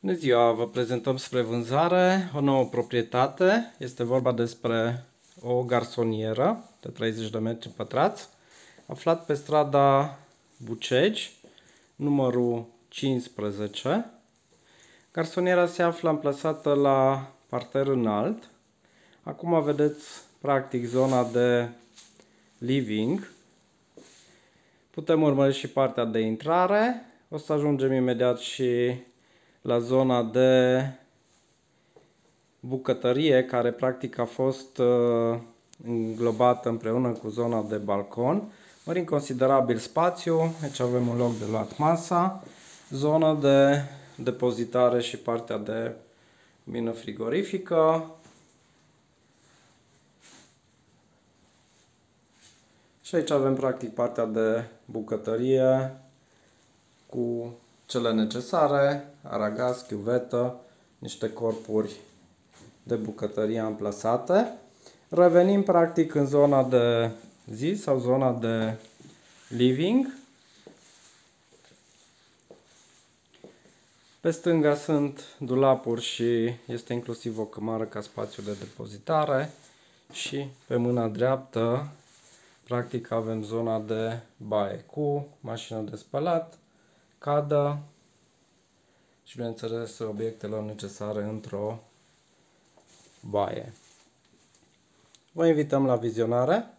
Bună ziua, vă prezentăm spre vânzare o nouă proprietate. Este vorba despre o garsonieră de 30 de metri pătrați, aflat pe strada Bucegi, numărul 15. Garsoniera se află amplasată la parter înalt. Acum vedeți practic zona de living. Putem urmări și partea de intrare. O să ajungem imediat și la zona de bucătărie care practic a fost uh, înglobată împreună cu zona de balcon. Mărim considerabil spațiu, aici deci avem un loc de luat masa, zona de depozitare și partea de mină frigorifică. Și aici avem practic partea de bucătărie cu cele necesare, aragaz, chiuvetă, niște corpuri de bucătărie amplasate. Revenim practic în zona de zi sau zona de living. Pe stânga sunt dulapuri și este inclusiv o cămară ca spațiu de depozitare și pe mâna dreaptă practic avem zona de baie cu mașină de spălat, cadă și bineînțeles obiectelor necesare într-o baie. Vă invităm la vizionare!